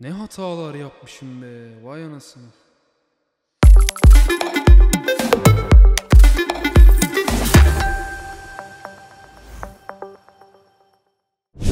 Ne hatalar yapmışım be, vay anasını.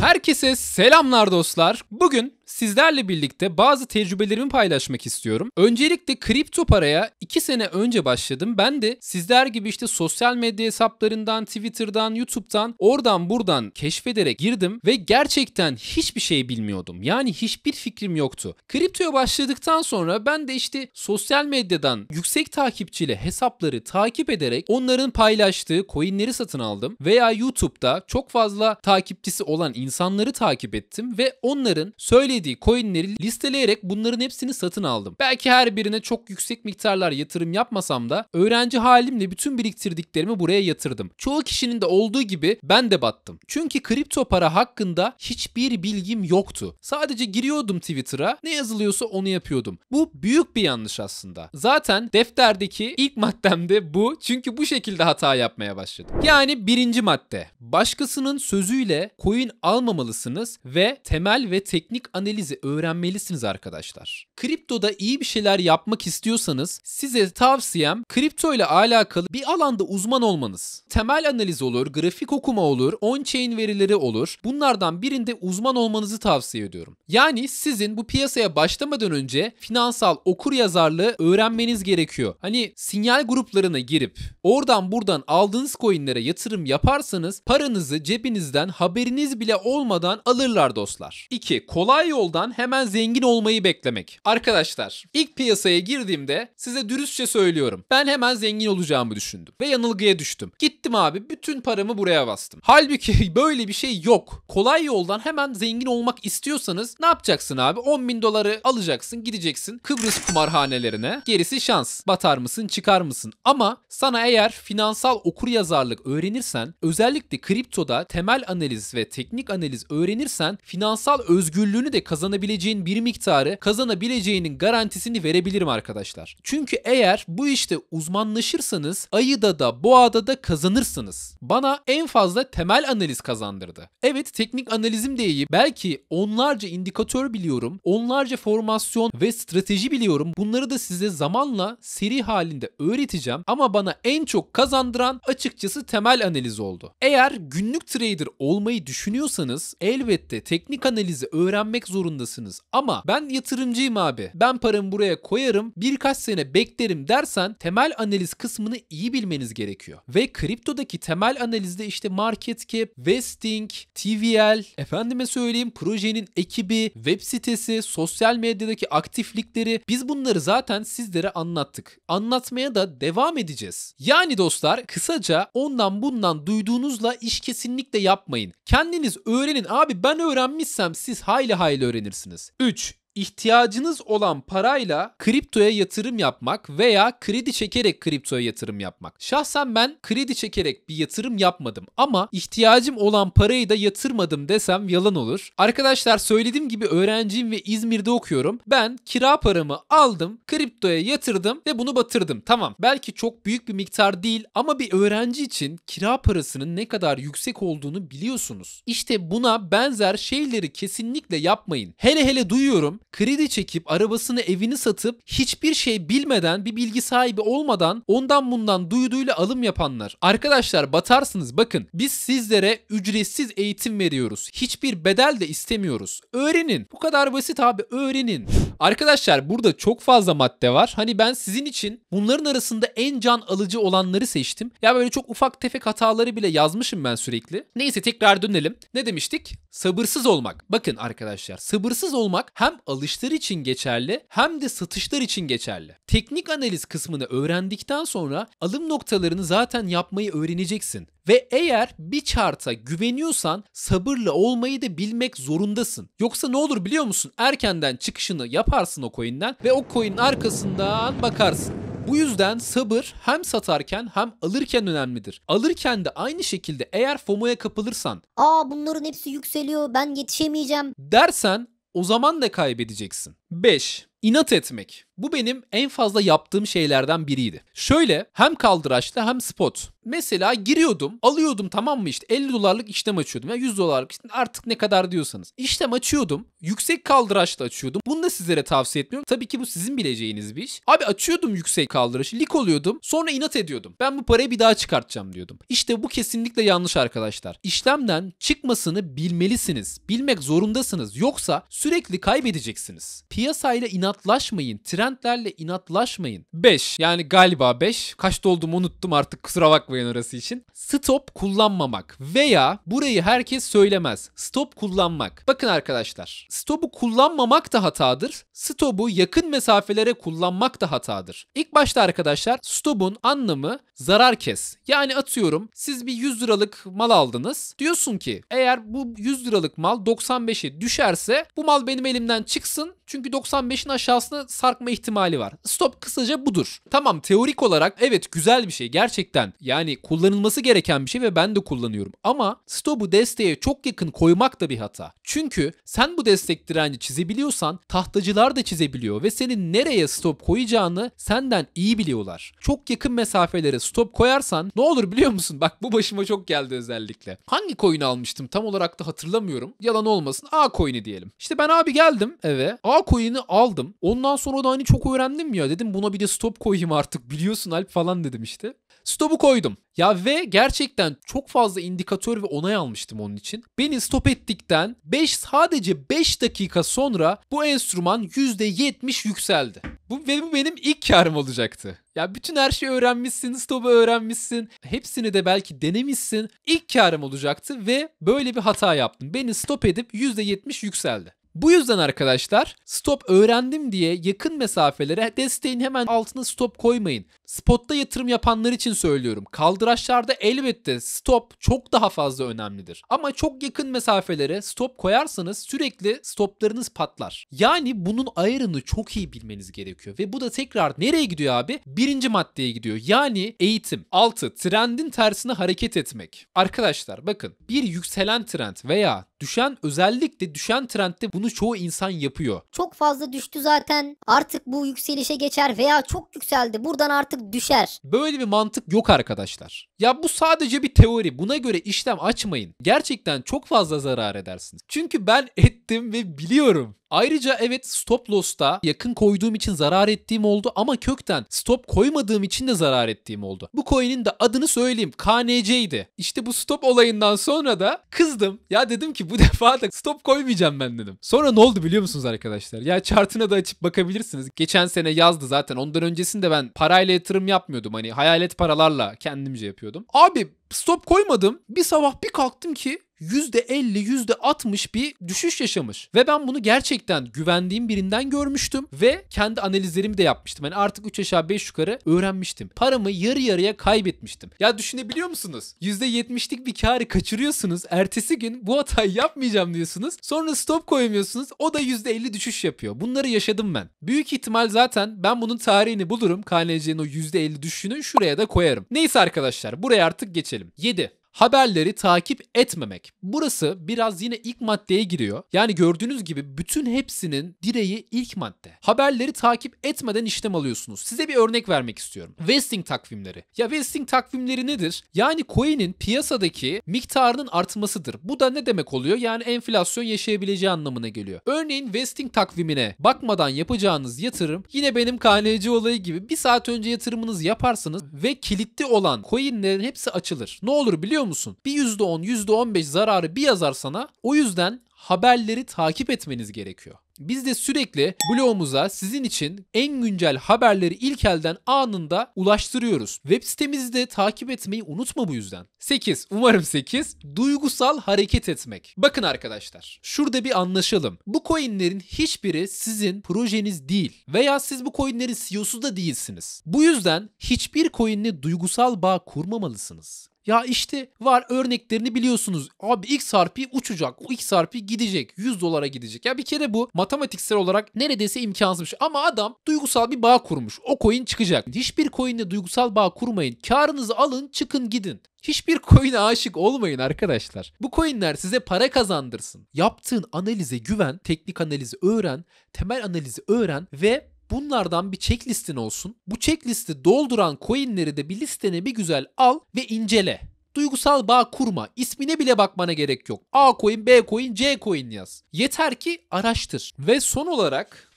Herkese selamlar dostlar. Bugün sizlerle birlikte bazı tecrübelerimi paylaşmak istiyorum. Öncelikle kripto paraya 2 sene önce başladım. Ben de sizler gibi işte sosyal medya hesaplarından, Twitter'dan, YouTube'dan oradan buradan keşfederek girdim ve gerçekten hiçbir şey bilmiyordum. Yani hiçbir fikrim yoktu. Kriptoya başladıktan sonra ben de işte sosyal medyadan yüksek takipçili hesapları takip ederek onların paylaştığı coinleri satın aldım veya YouTube'da çok fazla takipçisi olan insanları takip ettim ve onların söylediği sevmediği coinleri listeleyerek bunların hepsini satın aldım. Belki her birine çok yüksek miktarlar yatırım yapmasam da öğrenci halimle bütün biriktirdiklerimi buraya yatırdım. Çoğu kişinin de olduğu gibi ben de battım. Çünkü kripto para hakkında hiçbir bilgim yoktu. Sadece giriyordum Twitter'a ne yazılıyorsa onu yapıyordum. Bu büyük bir yanlış aslında. Zaten defterdeki ilk maddemde bu çünkü bu şekilde hata yapmaya başladım. Yani birinci madde. Başkasının sözüyle coin almamalısınız ve temel ve teknik analiz öğrenmeliz, öğrenmelisiniz arkadaşlar. Kriptoda iyi bir şeyler yapmak istiyorsanız size tavsiyem kripto ile alakalı bir alanda uzman olmanız. Temel analiz olur, grafik okuma olur, on-chain verileri olur. Bunlardan birinde uzman olmanızı tavsiye ediyorum. Yani sizin bu piyasaya başlamadan önce finansal okur yazarlığı öğrenmeniz gerekiyor. Hani sinyal gruplarına girip oradan buradan aldığınız coinlere yatırım yaparsanız paranızı cebinizden haberiniz bile olmadan alırlar dostlar. 2. Kolay yoldan hemen zengin olmayı beklemek. Arkadaşlar ilk piyasaya girdiğimde size dürüstçe söylüyorum. Ben hemen zengin olacağımı düşündüm ve yanılgıya düştüm. Gittim abi bütün paramı buraya bastım. Halbuki böyle bir şey yok. Kolay yoldan hemen zengin olmak istiyorsanız ne yapacaksın abi? 10 bin doları alacaksın gideceksin Kıbrıs kumarhanelerine. Gerisi şans. Batar mısın çıkar mısın? Ama sana eğer finansal okuryazarlık öğrenirsen özellikle kriptoda temel analiz ve teknik analiz öğrenirsen finansal özgürlüğünü de kazanabileceğin bir miktarı kazanabileceğinin garantisini verebilirim arkadaşlar. Çünkü eğer bu işte uzmanlaşırsanız ayıda da boğada da kazanırsınız. Bana en fazla temel analiz kazandırdı. Evet teknik analizim de iyi. Belki onlarca indikatör biliyorum. Onlarca formasyon ve strateji biliyorum. Bunları da size zamanla seri halinde öğreteceğim. Ama bana en çok kazandıran açıkçası temel analiz oldu. Eğer günlük trader olmayı düşünüyorsanız elbette teknik analizi öğrenmek zorundasınız. Ama ben yatırımcıyım abi. Ben paramı buraya koyarım. Birkaç sene beklerim dersen temel analiz kısmını iyi bilmeniz gerekiyor. Ve kriptodaki temel analizde işte market cap, vesting, TVL, efendime söyleyeyim projenin ekibi, web sitesi, sosyal medyadaki aktiflikleri biz bunları zaten sizlere anlattık. Anlatmaya da devam edeceğiz. Yani dostlar kısaca ondan bundan duyduğunuzla iş kesinlikle yapmayın. Kendiniz öğrenin abi ben öğrenmişsem siz hayli hayli öğrenirsiniz. 3 ihtiyacınız olan parayla kriptoya yatırım yapmak veya kredi çekerek kriptoya yatırım yapmak. Şahsen ben kredi çekerek bir yatırım yapmadım ama ihtiyacım olan parayı da yatırmadım desem yalan olur. Arkadaşlar söylediğim gibi öğrenciyim ve İzmir'de okuyorum. Ben kira paramı aldım, kriptoya yatırdım ve bunu batırdım. Tamam belki çok büyük bir miktar değil ama bir öğrenci için kira parasının ne kadar yüksek olduğunu biliyorsunuz. İşte buna benzer şeyleri kesinlikle yapmayın. Hele hele duyuyorum kredi çekip arabasını evini satıp hiçbir şey bilmeden bir bilgi sahibi olmadan ondan bundan duyduğuyla alım yapanlar. Arkadaşlar batarsınız bakın biz sizlere ücretsiz eğitim veriyoruz. Hiçbir bedel de istemiyoruz. Öğrenin. Bu kadar basit abi öğrenin. Arkadaşlar burada çok fazla madde var. Hani ben sizin için bunların arasında en can alıcı olanları seçtim. Ya böyle çok ufak tefek hataları bile yazmışım ben sürekli. Neyse tekrar dönelim. Ne demiştik? Sabırsız olmak. Bakın arkadaşlar sabırsız olmak hem alışlar için geçerli hem de satışlar için geçerli. Teknik analiz kısmını öğrendikten sonra alım noktalarını zaten yapmayı öğreneceksin. Ve eğer bir chart'a güveniyorsan sabırlı olmayı da bilmek zorundasın. Yoksa ne olur biliyor musun? Erkenden çıkışını yaparsın o coin'den ve o coin'in arkasından bakarsın. Bu yüzden sabır hem satarken hem alırken önemlidir. Alırken de aynı şekilde eğer FOMO'ya kapılırsan aa bunların hepsi yükseliyor ben yetişemeyeceğim dersen o zaman da kaybedeceksin. 5. İnat etmek. Bu benim en fazla yaptığım şeylerden biriydi. Şöyle hem kaldıraçta hem spot. Mesela giriyordum, alıyordum tamam mı işte 50 dolarlık işlem açıyordum ya 100 dolarlık işte artık ne kadar diyorsanız. İşlem açıyordum, yüksek kaldıraçla açıyordum. Bunu da sizlere tavsiye etmiyorum. Tabii ki bu sizin bileceğiniz bir iş. Abi açıyordum yüksek kaldıraç, lik oluyordum. Sonra inat ediyordum. Ben bu parayı bir daha çıkartacağım diyordum. İşte bu kesinlikle yanlış arkadaşlar. İşlemden çıkmasını bilmelisiniz. Bilmek zorundasınız. Yoksa sürekli kaybedeceksiniz. P Piyasayla inatlaşmayın. Trendlerle inatlaşmayın. 5. Yani galiba 5. Kaçta olduğumu unuttum artık kusura bakmayın orası için. Stop kullanmamak veya burayı herkes söylemez. Stop kullanmak. Bakın arkadaşlar. Stop'u kullanmamak da hatadır. Stop'u yakın mesafelere kullanmak da hatadır. İlk başta arkadaşlar stop'un anlamı zarar kes. Yani atıyorum siz bir 100 liralık mal aldınız. Diyorsun ki eğer bu 100 liralık mal 95'e düşerse bu mal benim elimden çıksın. Çünkü %95'in aşağısına sarkma ihtimali var. Stop kısaca budur. Tamam teorik olarak evet güzel bir şey gerçekten. Yani kullanılması gereken bir şey ve ben de kullanıyorum. Ama stop'u desteğe çok yakın koymak da bir hata. Çünkü sen bu destek direnci çizebiliyorsan tahtacılar da çizebiliyor ve senin nereye stop koyacağını senden iyi biliyorlar. Çok yakın mesafelere stop koyarsan ne olur biliyor musun? Bak bu başıma çok geldi özellikle. Hangi koyunu almıştım tam olarak da hatırlamıyorum. Yalan olmasın A koyunu diyelim. İşte ben abi geldim eve. A coin Bitcoin'i aldım. Ondan sonra da hani çok öğrendim ya dedim buna bir de stop koyayım artık biliyorsun Alp falan dedim işte. Stop'u koydum. Ya ve gerçekten çok fazla indikatör ve onay almıştım onun için. Beni stop ettikten 5 sadece 5 dakika sonra bu enstrüman %70 yükseldi. Bu ve bu benim ilk karım olacaktı. Ya bütün her şeyi öğrenmişsin, stop'u öğrenmişsin. Hepsini de belki denemişsin. İlk karım olacaktı ve böyle bir hata yaptım. Beni stop edip %70 yükseldi. Bu yüzden arkadaşlar stop öğrendim diye yakın mesafelere desteğin hemen altına stop koymayın. Spotta yatırım yapanlar için söylüyorum. Kaldıraçlarda elbette stop çok daha fazla önemlidir. Ama çok yakın mesafelere stop koyarsanız sürekli stoplarınız patlar. Yani bunun ayarını çok iyi bilmeniz gerekiyor. Ve bu da tekrar nereye gidiyor abi? Birinci maddeye gidiyor. Yani eğitim. altı Trendin tersine hareket etmek. Arkadaşlar bakın bir yükselen trend veya düşen özellikle düşen trendde bunu bunu çoğu insan yapıyor. Çok fazla düştü zaten artık bu yükselişe geçer veya çok yükseldi buradan artık düşer. Böyle bir mantık yok arkadaşlar. Ya bu sadece bir teori buna göre işlem açmayın. Gerçekten çok fazla zarar edersiniz. Çünkü ben ettim ve biliyorum. Ayrıca evet stop loss'ta yakın koyduğum için zarar ettiğim oldu ama kökten stop koymadığım için de zarar ettiğim oldu. Bu coin'in de adını söyleyeyim KNC'ydi. İşte bu stop olayından sonra da kızdım. Ya dedim ki bu defa da stop koymayacağım ben dedim. Sonra ne oldu biliyor musunuz arkadaşlar? Ya chartına da açıp bakabilirsiniz. Geçen sene yazdı zaten. Ondan öncesinde ben parayla yatırım yapmıyordum. Hani hayalet paralarla kendimce yapıyordum. Abi stop koymadım. Bir sabah bir kalktım ki %50, %60 bir düşüş yaşamış. Ve ben bunu gerçekten güvendiğim birinden görmüştüm ve kendi analizlerimi de yapmıştım. Yani artık 3 aşağı 5 yukarı öğrenmiştim. Paramı yarı yarıya kaybetmiştim. Ya düşünebiliyor musunuz? %70'lik bir karı kaçırıyorsunuz. Ertesi gün bu hatayı yapmayacağım diyorsunuz. Sonra stop koymuyorsunuz. O da %50 düşüş yapıyor. Bunları yaşadım ben. Büyük ihtimal zaten ben bunun tarihini bulurum. KNC'nin o %50 düşüşünü şuraya da koyarım. Neyse arkadaşlar buraya artık geçelim. 7 haberleri takip etmemek. Burası biraz yine ilk maddeye giriyor. Yani gördüğünüz gibi bütün hepsinin direği ilk madde. Haberleri takip etmeden işlem alıyorsunuz. Size bir örnek vermek istiyorum. Vesting takvimleri. Ya vesting takvimleri nedir? Yani coin'in piyasadaki miktarının artmasıdır. Bu da ne demek oluyor? Yani enflasyon yaşayabileceği anlamına geliyor. Örneğin vesting takvimine bakmadan yapacağınız yatırım yine benim KNC olayı gibi bir saat önce yatırımınızı yaparsanız ve kilitli olan coinlerin hepsi açılır. Ne olur biliyor biliyor musun? Bir %10, %15 zararı bir yazar sana. O yüzden haberleri takip etmeniz gerekiyor. Biz de sürekli blogumuza sizin için en güncel haberleri ilk elden anında ulaştırıyoruz. Web sitemizi de takip etmeyi unutma bu yüzden. 8. Umarım 8. Duygusal hareket etmek. Bakın arkadaşlar. Şurada bir anlaşalım. Bu coinlerin hiçbiri sizin projeniz değil veya siz bu coinlerin CEO'su da değilsiniz. Bu yüzden hiçbir coinle duygusal bağ kurmamalısınız. Ya işte var örneklerini biliyorsunuz. Abi XRP uçacak. O XRP gidecek. 100 dolara gidecek. Ya bir kere bu matematiksel olarak neredeyse imkansızmış. Ama adam duygusal bir bağ kurmuş. O coin çıkacak. Hiçbir coinle duygusal bağ kurmayın. Karınızı alın çıkın gidin. Hiçbir coin'e aşık olmayın arkadaşlar. Bu coin'ler size para kazandırsın. Yaptığın analize güven, teknik analizi öğren, temel analizi öğren ve bunlardan bir checklistin olsun. Bu checklisti dolduran coinleri de bir listene bir güzel al ve incele. Duygusal bağ kurma. İsmine bile bakmana gerek yok. A coin, B coin, C coin yaz. Yeter ki araştır. Ve son olarak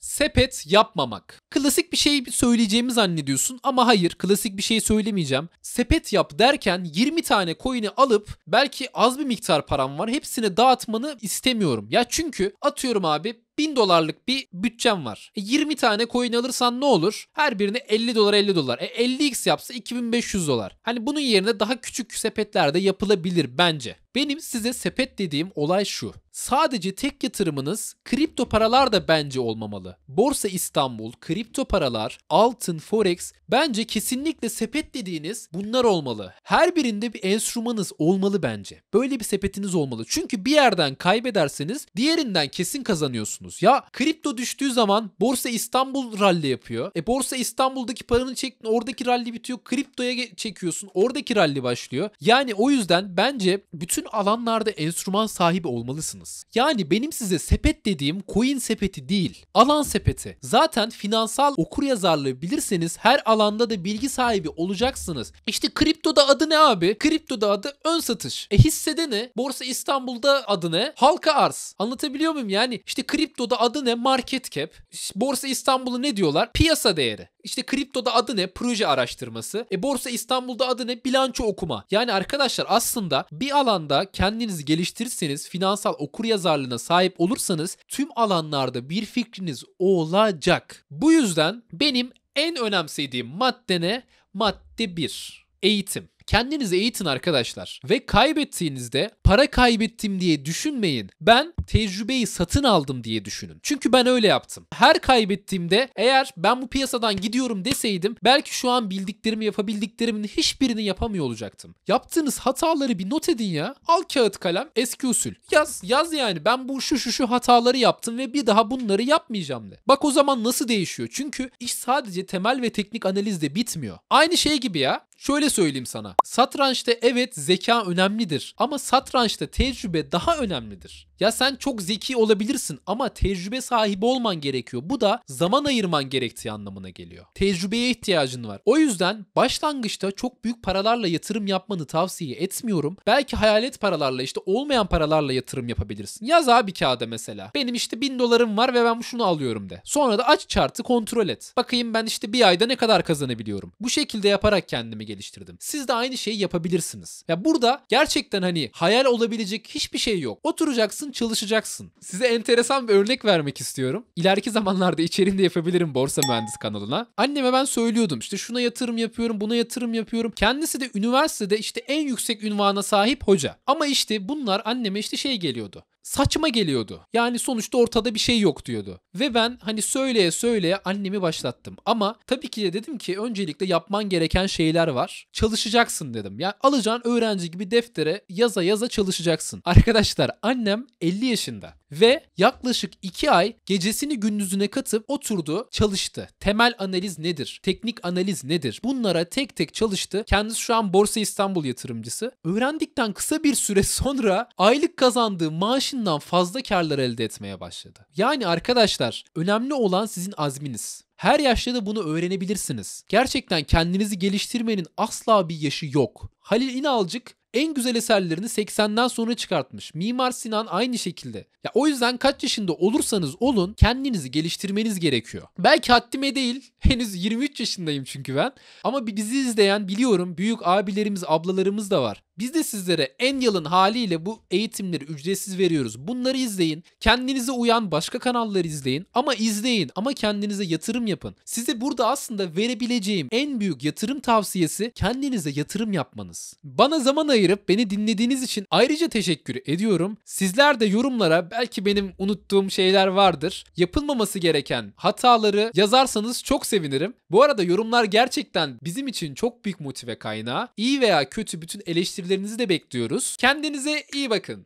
sepet yapmamak. Klasik bir şey söyleyeceğimi zannediyorsun ama hayır klasik bir şey söylemeyeceğim. Sepet yap derken 20 tane coin'i alıp belki az bir miktar param var hepsini dağıtmanı istemiyorum. Ya çünkü atıyorum abi 1000 dolarlık bir bütçem var. E 20 tane coin alırsan ne olur? Her birine 50 dolar 50 dolar. E 50x yapsa 2500 dolar. Hani bunun yerine daha küçük sepetlerde yapılabilir bence. Benim size sepet dediğim olay şu. Sadece tek yatırımınız kripto paralar da bence olmamalı. Borsa İstanbul, kripto kripto paralar, altın, forex bence kesinlikle sepet dediğiniz bunlar olmalı. Her birinde bir enstrümanınız olmalı bence. Böyle bir sepetiniz olmalı. Çünkü bir yerden kaybederseniz diğerinden kesin kazanıyorsunuz. Ya kripto düştüğü zaman Borsa İstanbul ralli yapıyor. E Borsa İstanbul'daki paranı çektin oradaki ralli bitiyor. Kriptoya çekiyorsun oradaki ralli başlıyor. Yani o yüzden bence bütün alanlarda enstrüman sahibi olmalısınız. Yani benim size sepet dediğim coin sepeti değil. Alan sepeti. Zaten finans finansal okuryazarlığı bilirseniz her alanda da bilgi sahibi olacaksınız. İşte kriptoda adı ne abi? Kriptoda adı ön satış. E hissede ne? Borsa İstanbul'da adı ne? Halka arz. Anlatabiliyor muyum? Yani işte kriptoda adı ne? Market cap. Borsa İstanbul'u ne diyorlar? Piyasa değeri. İşte kriptoda adı ne? Proje araştırması. E Borsa İstanbul'da adı ne? Bilanço okuma. Yani arkadaşlar aslında bir alanda kendinizi geliştirirseniz, finansal okuryazarlığına sahip olursanız tüm alanlarda bir fikriniz olacak. Bu yüzden benim en önemsediğim madde ne? Madde 1. Eğitim. Kendinizi eğitin arkadaşlar. Ve kaybettiğinizde para kaybettim diye düşünmeyin. Ben tecrübeyi satın aldım diye düşünün. Çünkü ben öyle yaptım. Her kaybettiğimde eğer ben bu piyasadan gidiyorum deseydim belki şu an bildiklerimi yapabildiklerimin hiçbirini yapamıyor olacaktım. Yaptığınız hataları bir not edin ya. Al kağıt kalem eski usul. Yaz yaz yani ben bu şu şu şu hataları yaptım ve bir daha bunları yapmayacağım de. Bak o zaman nasıl değişiyor? Çünkü iş sadece temel ve teknik analizde bitmiyor. Aynı şey gibi ya. Şöyle söyleyeyim sana. Satrançta evet zeka önemlidir ama satrançta tecrübe daha önemlidir. Ya sen çok zeki olabilirsin ama tecrübe sahibi olman gerekiyor. Bu da zaman ayırman gerektiği anlamına geliyor. Tecrübeye ihtiyacın var. O yüzden başlangıçta çok büyük paralarla yatırım yapmanı tavsiye etmiyorum. Belki hayalet paralarla işte olmayan paralarla yatırım yapabilirsin. Yaz abi kağıda mesela. Benim işte bin dolarım var ve ben şunu alıyorum de. Sonra da aç chartı kontrol et. Bakayım ben işte bir ayda ne kadar kazanabiliyorum. Bu şekilde yaparak kendimi kavramını geliştirdim. Siz de aynı şeyi yapabilirsiniz. Ya burada gerçekten hani hayal olabilecek hiçbir şey yok. Oturacaksın, çalışacaksın. Size enteresan bir örnek vermek istiyorum. İleriki zamanlarda içeriğini yapabilirim Borsa Mühendis kanalına. Anneme ben söylüyordum işte şuna yatırım yapıyorum, buna yatırım yapıyorum. Kendisi de üniversitede işte en yüksek ünvana sahip hoca. Ama işte bunlar anneme işte şey geliyordu saçma geliyordu. Yani sonuçta ortada bir şey yok diyordu. Ve ben hani söyleye söyleye annemi başlattım. Ama tabii ki de dedim ki öncelikle yapman gereken şeyler var. Çalışacaksın dedim. Yani alacağın öğrenci gibi deftere yaza yaza çalışacaksın. Arkadaşlar annem 50 yaşında ve yaklaşık 2 ay gecesini gündüzüne katıp oturdu, çalıştı. Temel analiz nedir? Teknik analiz nedir? Bunlara tek tek çalıştı. Kendisi şu an Borsa İstanbul yatırımcısı. Öğrendikten kısa bir süre sonra aylık kazandığı maaşından fazla karlar elde etmeye başladı. Yani arkadaşlar önemli olan sizin azminiz. Her yaşta da bunu öğrenebilirsiniz. Gerçekten kendinizi geliştirmenin asla bir yaşı yok. Halil İnalcık en güzel eserlerini 80'den sonra çıkartmış. Mimar Sinan aynı şekilde. Ya o yüzden kaç yaşında olursanız olun kendinizi geliştirmeniz gerekiyor. Belki haddime değil. Henüz 23 yaşındayım çünkü ben. Ama bizi izleyen biliyorum büyük abilerimiz, ablalarımız da var. Biz de sizlere en yalın haliyle bu eğitimleri ücretsiz veriyoruz. Bunları izleyin. Kendinize uyan başka kanalları izleyin. Ama izleyin ama kendinize yatırım yapın. Size burada aslında verebileceğim en büyük yatırım tavsiyesi kendinize yatırım yapmanız. Bana zaman ayırıp beni dinlediğiniz için ayrıca teşekkür ediyorum. Sizler de yorumlara belki benim unuttuğum şeyler vardır. Yapılmaması gereken hataları yazarsanız çok sevinirim. Bu arada yorumlar gerçekten bizim için çok büyük motive kaynağı. İyi veya kötü bütün eleştiri eleştirilerinizi de bekliyoruz. Kendinize iyi bakın.